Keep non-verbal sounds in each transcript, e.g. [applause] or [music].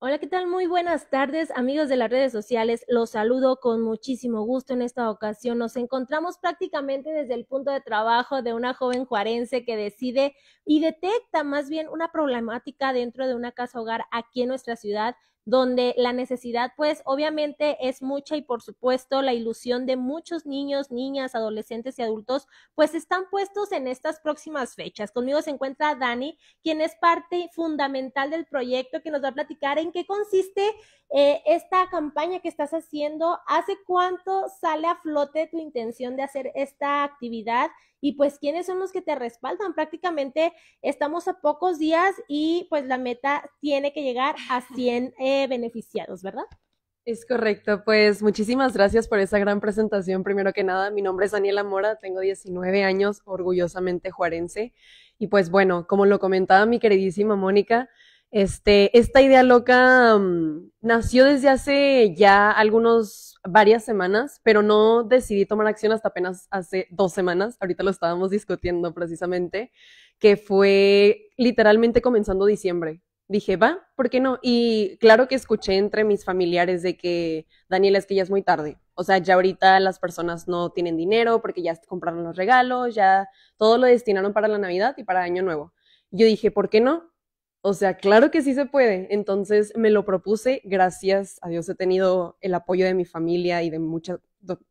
Hola, ¿qué tal? Muy buenas tardes, amigos de las redes sociales. Los saludo con muchísimo gusto en esta ocasión. Nos encontramos prácticamente desde el punto de trabajo de una joven juarense que decide y detecta más bien una problemática dentro de una casa hogar aquí en nuestra ciudad donde la necesidad pues obviamente es mucha y por supuesto la ilusión de muchos niños, niñas, adolescentes y adultos pues están puestos en estas próximas fechas. Conmigo se encuentra Dani, quien es parte fundamental del proyecto que nos va a platicar en qué consiste eh, esta campaña que estás haciendo, hace cuánto sale a flote tu intención de hacer esta actividad y pues quiénes son los que te respaldan. Prácticamente estamos a pocos días y pues la meta tiene que llegar a 100 eh, beneficiados, ¿verdad? Es correcto, pues muchísimas gracias por esa gran presentación. Primero que nada, mi nombre es Daniela Mora, tengo 19 años, orgullosamente juarense. Y pues bueno, como lo comentaba mi queridísima Mónica, este, esta idea loca mm, nació desde hace ya algunos, varias semanas, pero no decidí tomar acción hasta apenas hace dos semanas. Ahorita lo estábamos discutiendo precisamente, que fue literalmente comenzando diciembre. Dije, va, ¿por qué no? Y claro que escuché entre mis familiares de que, Daniela, es que ya es muy tarde. O sea, ya ahorita las personas no tienen dinero porque ya compraron los regalos, ya todo lo destinaron para la Navidad y para Año Nuevo. Yo dije, ¿por qué no? O sea, claro que sí se puede. Entonces me lo propuse, gracias a Dios he tenido el apoyo de mi familia y de muchas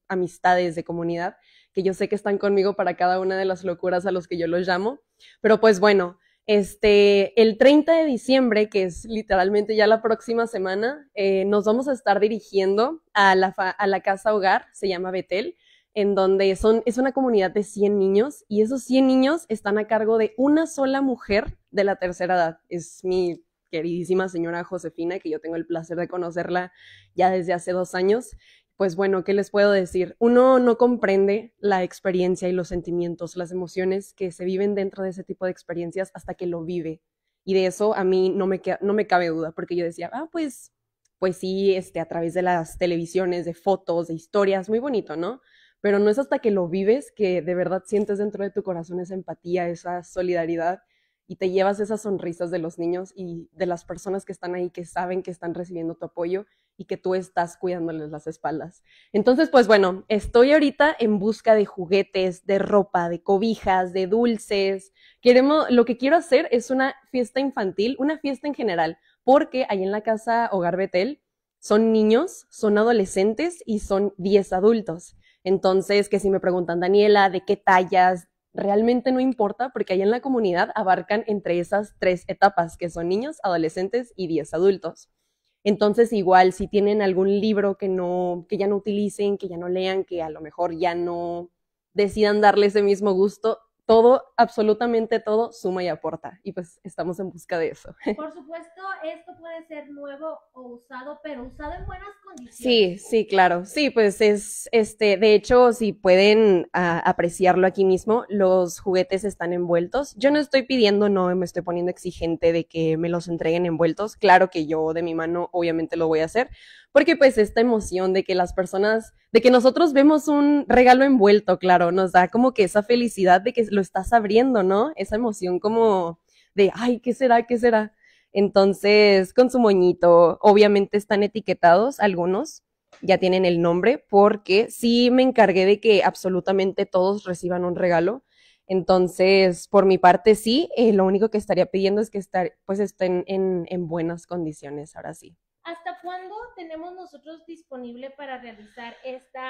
amistades de comunidad que yo sé que están conmigo para cada una de las locuras a los que yo los llamo. Pero pues bueno, este, el 30 de diciembre, que es literalmente ya la próxima semana, eh, nos vamos a estar dirigiendo a la casa hogar, se llama Betel en donde son, es una comunidad de 100 niños y esos 100 niños están a cargo de una sola mujer de la tercera edad. Es mi queridísima señora Josefina, que yo tengo el placer de conocerla ya desde hace dos años. Pues bueno, ¿qué les puedo decir? Uno no comprende la experiencia y los sentimientos, las emociones que se viven dentro de ese tipo de experiencias hasta que lo vive. Y de eso a mí no me, no me cabe duda, porque yo decía, ah, pues, pues sí, este, a través de las televisiones, de fotos, de historias, muy bonito, ¿no? pero no es hasta que lo vives que de verdad sientes dentro de tu corazón esa empatía, esa solidaridad y te llevas esas sonrisas de los niños y de las personas que están ahí, que saben que están recibiendo tu apoyo y que tú estás cuidándoles las espaldas. Entonces, pues bueno, estoy ahorita en busca de juguetes, de ropa, de cobijas, de dulces. Queremos, lo que quiero hacer es una fiesta infantil, una fiesta en general, porque ahí en la casa Hogar Betel son niños, son adolescentes y son 10 adultos. Entonces, que si me preguntan, Daniela, ¿de qué tallas? Realmente no importa porque ahí en la comunidad abarcan entre esas tres etapas, que son niños, adolescentes y 10 adultos. Entonces, igual, si tienen algún libro que, no, que ya no utilicen, que ya no lean, que a lo mejor ya no decidan darle ese mismo gusto, todo, absolutamente todo suma y aporta. Y pues estamos en busca de eso. [laughs] Por supuesto, esto puede ser nuevo o usado, pero usado en buenas condiciones. Sí, sí, claro. Sí, pues es, este, de hecho, si pueden ah, apreciarlo aquí mismo, los juguetes están envueltos. Yo no estoy pidiendo, no me estoy poniendo exigente de que me los entreguen envueltos. Claro que yo de mi mano obviamente lo voy a hacer, porque pues esta emoción de que las personas, de que nosotros vemos un regalo envuelto, claro, nos da como que esa felicidad de que lo estás abriendo, ¿no? Esa emoción como de, ay, ¿qué será? ¿Qué será? Entonces, con su moñito, obviamente están etiquetados algunos, ya tienen el nombre, porque sí me encargué de que absolutamente todos reciban un regalo. Entonces, por mi parte, sí, eh, lo único que estaría pidiendo es que estar, pues estén en buenas condiciones, ahora sí. ¿Hasta cuándo tenemos nosotros disponible para realizar esta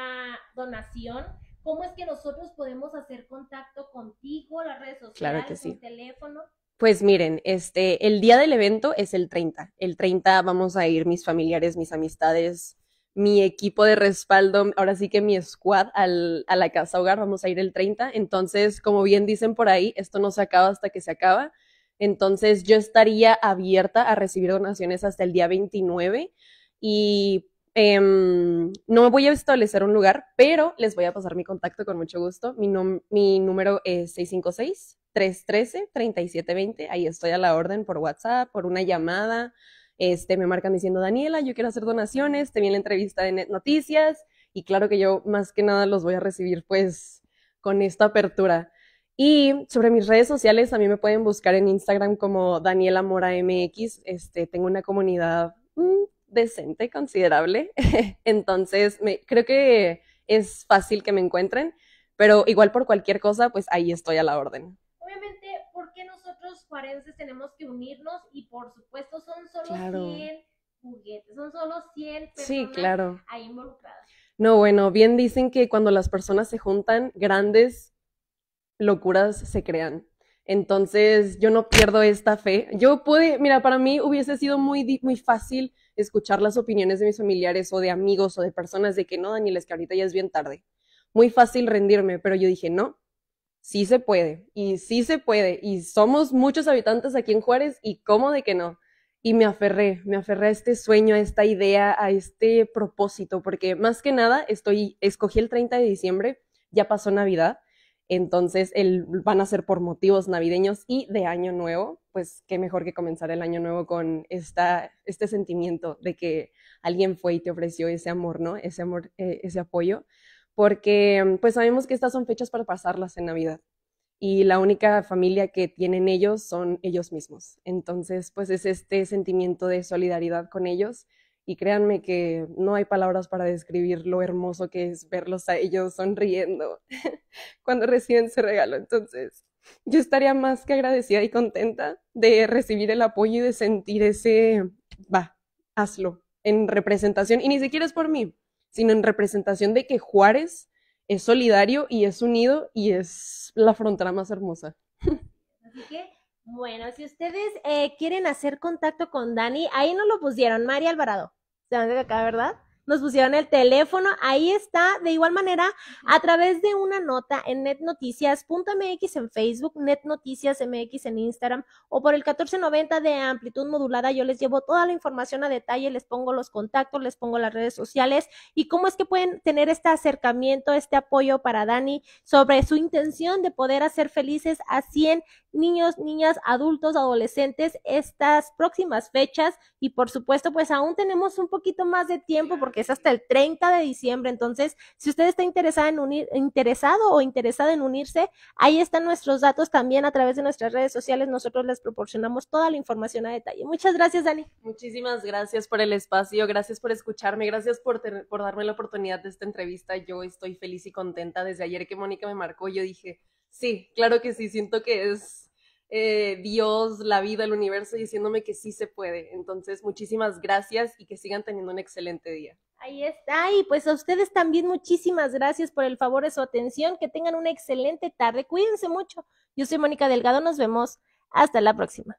donación? ¿Cómo es que nosotros podemos hacer contacto contigo, las redes sociales, claro que sí. teléfono? Pues miren, este, el día del evento es el 30. El 30 vamos a ir mis familiares, mis amistades, mi equipo de respaldo, ahora sí que mi squad a la casa hogar, vamos a ir el 30. Entonces, como bien dicen por ahí, esto no se acaba hasta que se acaba. Entonces yo estaría abierta a recibir donaciones hasta el día 29 y em, no voy a establecer un lugar, pero les voy a pasar mi contacto con mucho gusto. Mi, número es 656-313-3720. Ahí estoy a la orden por WhatsApp, por una llamada. Este, me marcan diciendo, Daniela, yo quiero hacer donaciones, te vi en la entrevista de Noticias y claro que yo más que nada los voy a recibir pues con esta apertura. Y sobre mis redes sociales, a mí me pueden buscar en Instagram como Daniela Mora MX. Este, tengo una comunidad mm, decente, considerable. [laughs] Entonces, me, creo que es fácil que me encuentren, pero igual por cualquier cosa, pues ahí estoy a la orden. Obviamente, porque nosotros juarenses tenemos que unirnos? Y por supuesto, son solo 100 juguetes, son solo 100 personas sí, claro. ahí involucradas. No, bueno, bien dicen que cuando las personas se juntan, grandes locuras se crean. Entonces, yo no pierdo esta fe. Yo pude, mira, para mí hubiese sido muy, muy fácil escuchar las opiniones de mis familiares o de amigos o de personas de que no, Daniel, es que ahorita ya es bien tarde. Muy fácil rendirme, pero yo dije, no, sí se puede, y sí se puede, y somos muchos habitantes aquí en Juárez, y cómo de que no. Y me aferré, me aferré a este sueño, a esta idea, a este propósito, porque más que nada estoy, escogí el 30 de diciembre, ya pasó Navidad, entonces el, van a ser por motivos navideños y de año nuevo, pues qué mejor que comenzar el año nuevo con esta, este sentimiento de que alguien fue y te ofreció ese amor, ¿no? Ese amor, eh, ese apoyo, porque pues sabemos que estas son fechas para pasarlas en Navidad y la única familia que tienen ellos son ellos mismos. Entonces, pues es este sentimiento de solidaridad con ellos y créanme que no hay palabras para describir lo hermoso que es verlos a ellos sonriendo [laughs] cuando reciben ese regalo. Entonces, yo estaría más que agradecida y contenta de recibir el apoyo y de sentir ese, va, hazlo, en representación, y ni siquiera es por mí, sino en representación de que Juárez es solidario y es unido y es la frontera más hermosa. [laughs] Así que... Bueno, si ustedes eh, quieren hacer contacto con Dani, ahí no lo pusieron, María Alvarado se van de acá, ¿verdad? Nos pusieron el teléfono, ahí está, de igual manera, a través de una nota en netnoticias.mx en Facebook, netnoticias.mx en Instagram o por el 1490 de amplitud modulada, yo les llevo toda la información a detalle, les pongo los contactos, les pongo las redes sociales y cómo es que pueden tener este acercamiento, este apoyo para Dani sobre su intención de poder hacer felices a 100 niños, niñas, adultos, adolescentes estas próximas fechas y por supuesto pues aún tenemos un poquito más de tiempo porque es hasta el 30 de diciembre, entonces si usted está en interesado o interesada en unirse, ahí están nuestros datos también a través de nuestras redes sociales, nosotros les proporcionamos toda la información a detalle. Muchas gracias Dani. Muchísimas gracias por el espacio, gracias por escucharme, gracias por, por darme la oportunidad de esta entrevista, yo estoy feliz y contenta desde ayer que Mónica me marcó, yo dije... Sí, claro que sí, siento que es eh, Dios, la vida, el universo diciéndome que sí se puede. Entonces, muchísimas gracias y que sigan teniendo un excelente día. Ahí está, y pues a ustedes también muchísimas gracias por el favor de su atención, que tengan una excelente tarde, cuídense mucho. Yo soy Mónica Delgado, nos vemos, hasta la próxima.